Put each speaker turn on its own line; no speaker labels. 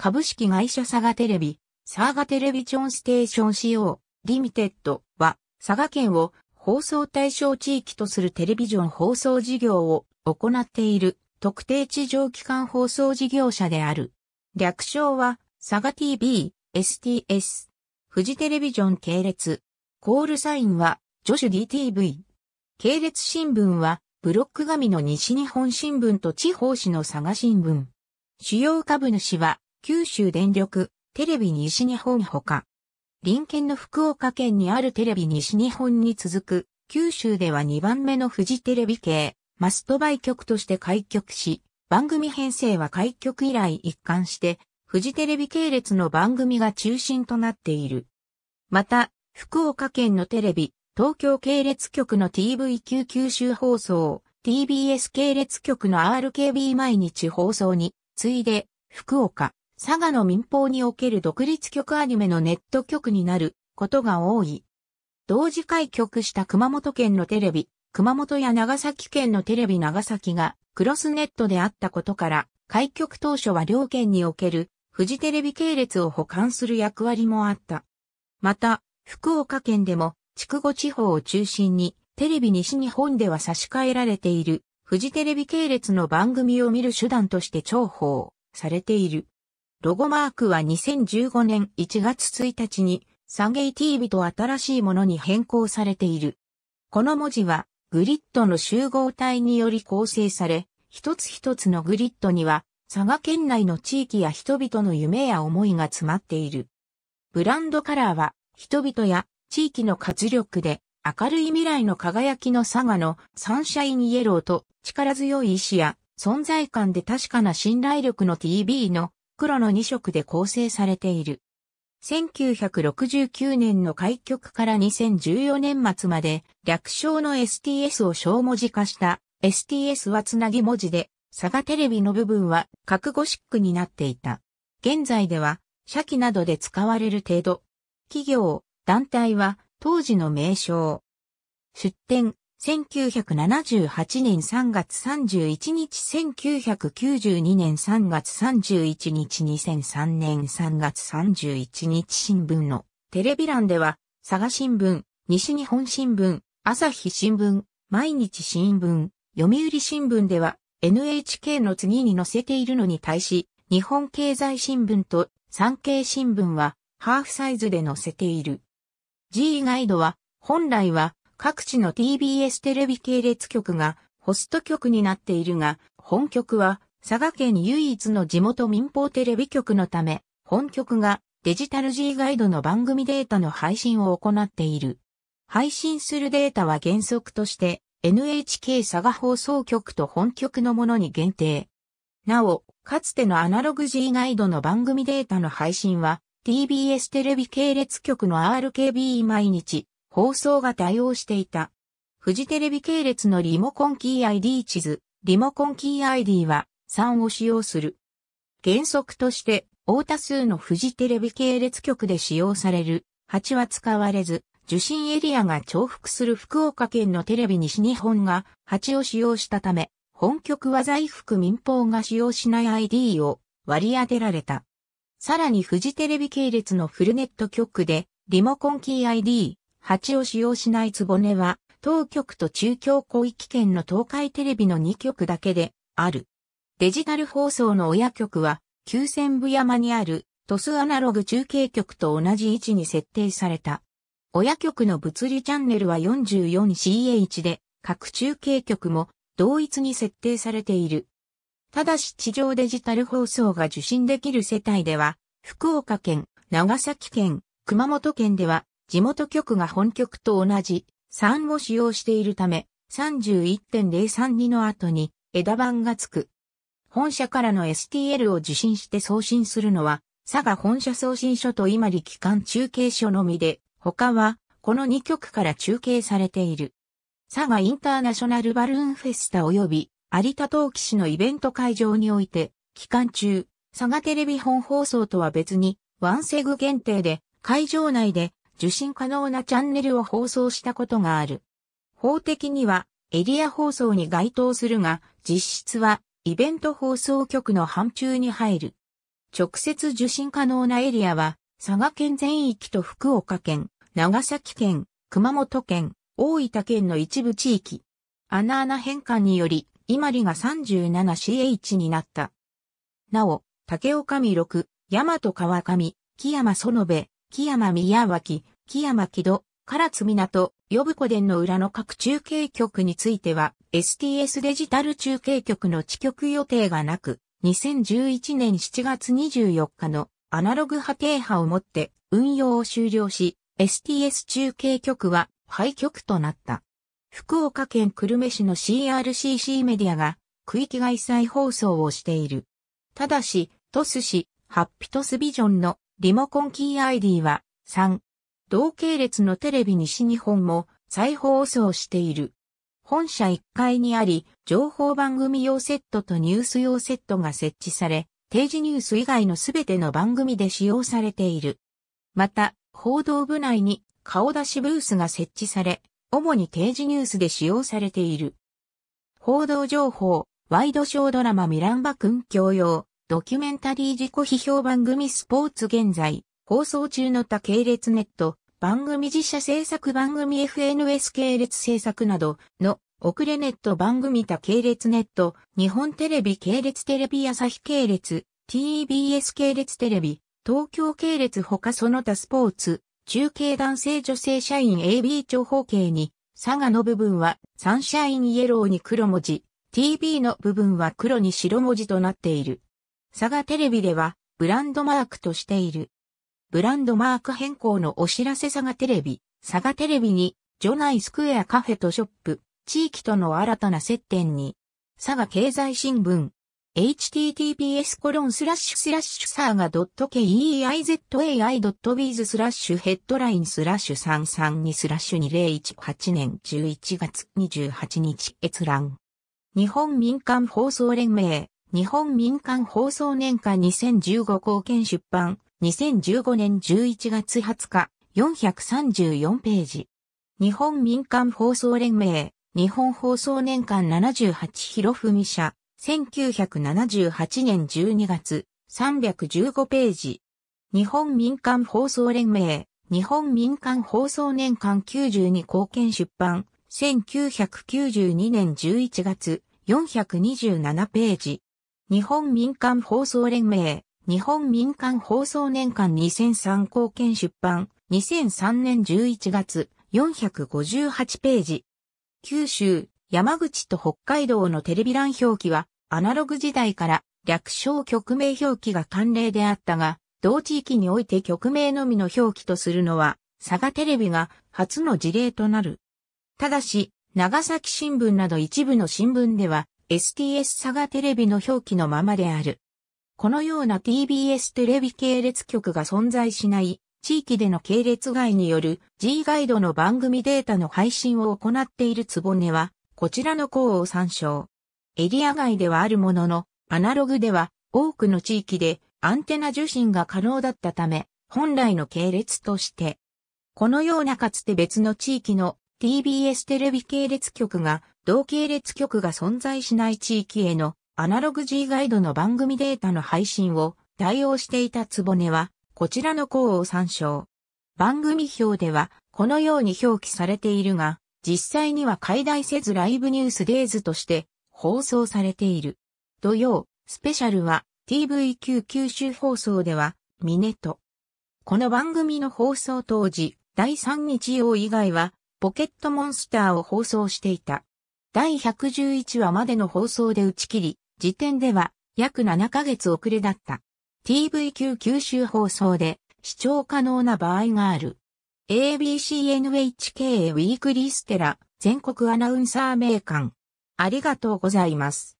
株式会社佐賀テレビ、佐賀テレビジョンステーション CO、リミテッドは、佐賀県を放送対象地域とするテレビジョン放送事業を行っている特定地上機関放送事業者である。略称は、佐賀 TV、STS、フジテレビジョン系列。コールサインは、ジョシュ DTV。系列新聞は、ブロック紙の西日本新聞と地方紙の佐賀新聞。主要株主は、九州電力、テレビ西日本ほか、隣県の福岡県にあるテレビ西日本に続く、九州では2番目のフジテレビ系、マストバイ局として開局し、番組編成は開局以来一貫して、フジテレビ系列の番組が中心となっている。また、福岡県のテレビ、東京系列局の TVQ 九州放送、TBS 系列局の RKB 毎日放送に、次いで、福岡、佐賀の民放における独立局アニメのネット局になることが多い。同時開局した熊本県のテレビ、熊本や長崎県のテレビ長崎がクロスネットであったことから、開局当初は両県におけるフジテレビ系列を保管する役割もあった。また、福岡県でも、筑後地方を中心に、テレビ西日本では差し替えられている、フジテレビ系列の番組を見る手段として重宝されている。ロゴマークは2015年1月1日にサゲイ TV と新しいものに変更されている。この文字はグリッドの集合体により構成され、一つ一つのグリッドには佐賀県内の地域や人々の夢や思いが詰まっている。ブランドカラーは人々や地域の活力で明るい未来の輝きの佐賀のサンシャインイエローと力強い意志や存在感で確かな信頼力の TV の黒の2色で構成されている。1969年の開局から2014年末まで略称の STS を小文字化した STS はつなぎ文字で佐賀テレビの部分は各ゴシックになっていた。現在では社機などで使われる程度。企業、団体は当時の名称。出展、1978年3月31日、1992年3月31日、2003年3月31日新聞のテレビ欄では、佐賀新聞、西日本新聞、朝日新聞、毎日新聞、読売新聞では NHK の次に載せているのに対し、日本経済新聞と産経新聞はハーフサイズで載せている。G ガイドは本来は各地の TBS テレビ系列局がホスト局になっているが、本局は佐賀県唯一の地元民放テレビ局のため、本局がデジタル G ガイドの番組データの配信を行っている。配信するデータは原則として NHK 佐賀放送局と本局のものに限定。なお、かつてのアナログ G ガイドの番組データの配信は TBS テレビ系列局の RKB 毎日放送が対応していた。フジテレビ系列のリモコンキー ID 地図、リモコンキー ID は3を使用する。原則として、大多数のフジテレビ系列局で使用される8は使われず、受信エリアが重複する福岡県のテレビ西日本が8を使用したため、本局は在福民放が使用しない ID を割り当てられた。さらにフジテレビ系列のフルネット局でリモコンキー ID 蜂を使用しないつぼねは、当局と中京広域圏の東海テレビの2局だけで、ある。デジタル放送の親局は、九千部山にある、トスアナログ中継局と同じ位置に設定された。親局の物理チャンネルは 44CH で、各中継局も同一に設定されている。ただし地上デジタル放送が受信できる世帯では、福岡県、長崎県、熊本県では地元局が本局と同じ3を使用しているため、31.032の後に枝番がつく。本社からの STL を受信して送信するのは、佐賀本社送信所と今里機関中継所のみで、他は、この2局から中継されている。佐賀インターナショナルバルーンフェスタ及び、有田陶器市のイベント会場において、期間中、佐賀テレビ本放送とは別に、ワンセグ限定で、会場内で受信可能なチャンネルを放送したことがある。法的にはエリア放送に該当するが、実質はイベント放送局の範疇に入る。直接受信可能なエリアは、佐賀県全域と福岡県、長崎県、熊本県、大分県の一部地域。穴穴変換により、伊万里が 37CH になった。なお、竹岡美六、大和川上、木山園部、木山宮脇、木山木戸、唐津港、呼子殿の裏の各中継局については、STS デジタル中継局の地局予定がなく、2011年7月24日のアナログ波定波をもって運用を終了し、STS 中継局は廃局となった。福岡県久留米市の CRCC メディアが区域外再放送をしている。ただし、トス市、ハッピトスビジョンのリモコンキー ID は3。同系列のテレビ西日本も再放送している。本社1階にあり、情報番組用セットとニュース用セットが設置され、定時ニュース以外のすべての番組で使用されている。また、報道部内に顔出しブースが設置され、主に定時ニュースで使用されている。報道情報、ワイドショードラマミランバ君教用、ドキュメンタリー自己批評番組スポーツ現在、放送中の多系列ネット、番組自社制作番組 FNS 系列制作などの遅れネット番組多系列ネット、日本テレビ系列テレビ朝日系列、TBS 系列テレビ、東京系列他その他スポーツ、中継男性女性社員 AB 長方形に、佐賀の部分はサンシャインイエローに黒文字、TB の部分は黒に白文字となっている。佐賀テレビではブランドマークとしている。ブランドマーク変更のお知らせ佐賀テレビ、佐賀テレビに、ジョナイスクエアカフェとショップ、地域との新たな接点に、佐賀経済新聞、https コロンスラッシュスラッシュサーガ .keizai.biz スラッシュヘッドラインスラッシュ332スラッシュ2018年11月28日閲覧。日本民間放送連盟日本民間放送年間2015貢献出版、2015年11月20日、434ページ。日本民間放送連盟、日本放送年間78広文社、1978年12月、315ページ。日本民間放送連盟、日本民間放送年間92貢献出版、1992年11月、427ページ。日本民間放送連盟、日本民間放送年間2003貢献出版、2003年11月、458ページ。九州、山口と北海道のテレビ欄表記は、アナログ時代から略称曲名表記が慣例であったが、同地域において曲名のみの表記とするのは、佐賀テレビが初の事例となる。ただし、長崎新聞など一部の新聞では、STS 佐賀テレビの表記のままである。このような TBS テレビ系列局が存在しない地域での系列外による G ガイドの番組データの配信を行っているつぼねは、こちらの項を参照。エリア外ではあるものの、アナログでは多くの地域でアンテナ受信が可能だったため、本来の系列として、このようなかつて別の地域の TBS テレビ系列局が同系列局が存在しない地域へのアナログ G ガイドの番組データの配信を対応していたつぼねは、こちらの項を参照。番組表では、このように表記されているが、実際には解題せずライブニュースデイズとして放送されている。土曜、スペシャルは TVQ 九州放送では、ミネト。この番組の放送当時、第3日曜以外は、ポケットモンスターを放送していた。第111話までの放送で打ち切り、時点では約7ヶ月遅れだった。TVQ 九州放送で視聴可能な場合がある。ABCNHK ウィークリーステラ全国アナウンサー名鑑。ありがとうございます。